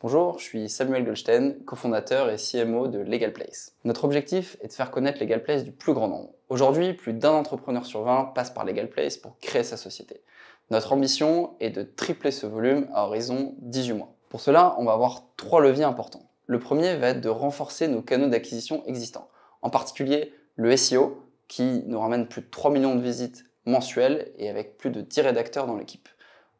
Bonjour, je suis Samuel Goldstein, cofondateur et CMO de Legal Place. Notre objectif est de faire connaître Legal Place du plus grand nombre. Aujourd'hui, plus d'un entrepreneur sur 20 passe par Legal Place pour créer sa société. Notre ambition est de tripler ce volume à horizon 18 mois. Pour cela, on va avoir trois leviers importants. Le premier va être de renforcer nos canaux d'acquisition existants, en particulier le SEO, qui nous ramène plus de 3 millions de visites mensuelles et avec plus de 10 rédacteurs dans l'équipe.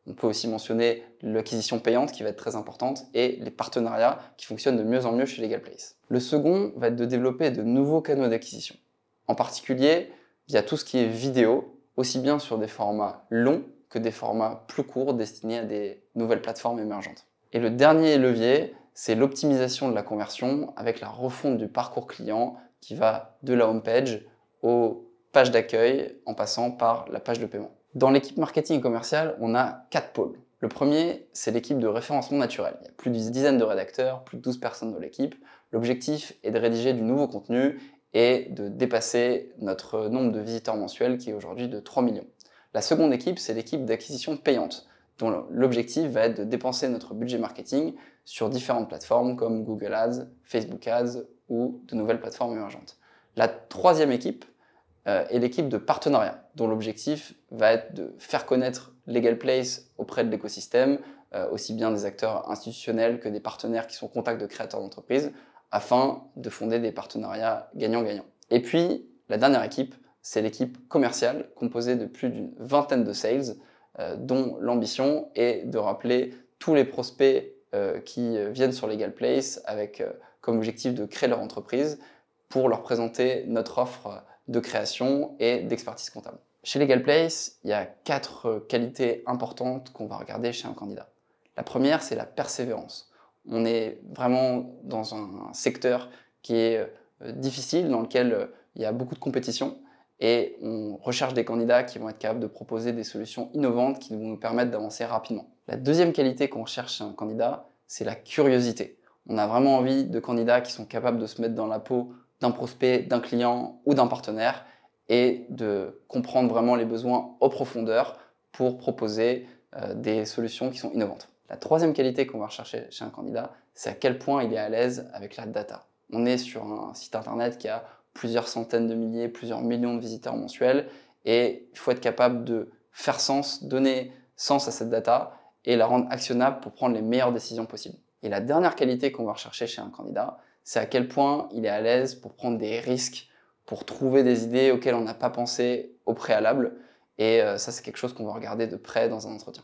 On peut aussi mentionner l'acquisition payante qui va être très importante et les partenariats qui fonctionnent de mieux en mieux chez Legal Place. Le second va être de développer de nouveaux canaux d'acquisition, en particulier via tout ce qui est vidéo, aussi bien sur des formats longs que des formats plus courts destinés à des nouvelles plateformes émergentes. Et le dernier levier, c'est l'optimisation de la conversion avec la refonte du parcours client qui va de la homepage aux pages d'accueil en passant par la page de paiement. Dans l'équipe marketing et commerciale, on a quatre pôles. Le premier, c'est l'équipe de référencement naturel. Il y a plus d'une dizaine de rédacteurs, plus de 12 personnes dans l'équipe. L'objectif est de rédiger du nouveau contenu et de dépasser notre nombre de visiteurs mensuels qui est aujourd'hui de 3 millions. La seconde équipe, c'est l'équipe d'acquisition payante, dont l'objectif va être de dépenser notre budget marketing sur différentes plateformes comme Google Ads, Facebook Ads ou de nouvelles plateformes émergentes. La troisième équipe, euh, et l'équipe de partenariat, dont l'objectif va être de faire connaître Legal Place auprès de l'écosystème, euh, aussi bien des acteurs institutionnels que des partenaires qui sont contacts de créateurs d'entreprises, afin de fonder des partenariats gagnant-gagnant. Et puis, la dernière équipe, c'est l'équipe commerciale, composée de plus d'une vingtaine de sales, euh, dont l'ambition est de rappeler tous les prospects qui viennent sur Legal Place avec comme objectif de créer leur entreprise pour leur présenter notre offre de création et d'expertise comptable. Chez Legal Place, il y a quatre qualités importantes qu'on va regarder chez un candidat. La première, c'est la persévérance. On est vraiment dans un secteur qui est euh, difficile, dans lequel euh, il y a beaucoup de compétition, et on recherche des candidats qui vont être capables de proposer des solutions innovantes qui vont nous permettre d'avancer rapidement. La deuxième qualité qu'on recherche chez un candidat, c'est la curiosité. On a vraiment envie de candidats qui sont capables de se mettre dans la peau d'un prospect, d'un client ou d'un partenaire et de comprendre vraiment les besoins en profondeur pour proposer euh, des solutions qui sont innovantes. La troisième qualité qu'on va rechercher chez un candidat, c'est à quel point il est à l'aise avec la data. On est sur un site internet qui a plusieurs centaines de milliers, plusieurs millions de visiteurs mensuels et il faut être capable de faire sens, donner sens à cette data et la rendre actionnable pour prendre les meilleures décisions possibles. Et la dernière qualité qu'on va rechercher chez un candidat, c'est à quel point il est à l'aise pour prendre des risques, pour trouver des idées auxquelles on n'a pas pensé au préalable. Et euh, ça, c'est quelque chose qu'on va regarder de près dans un entretien.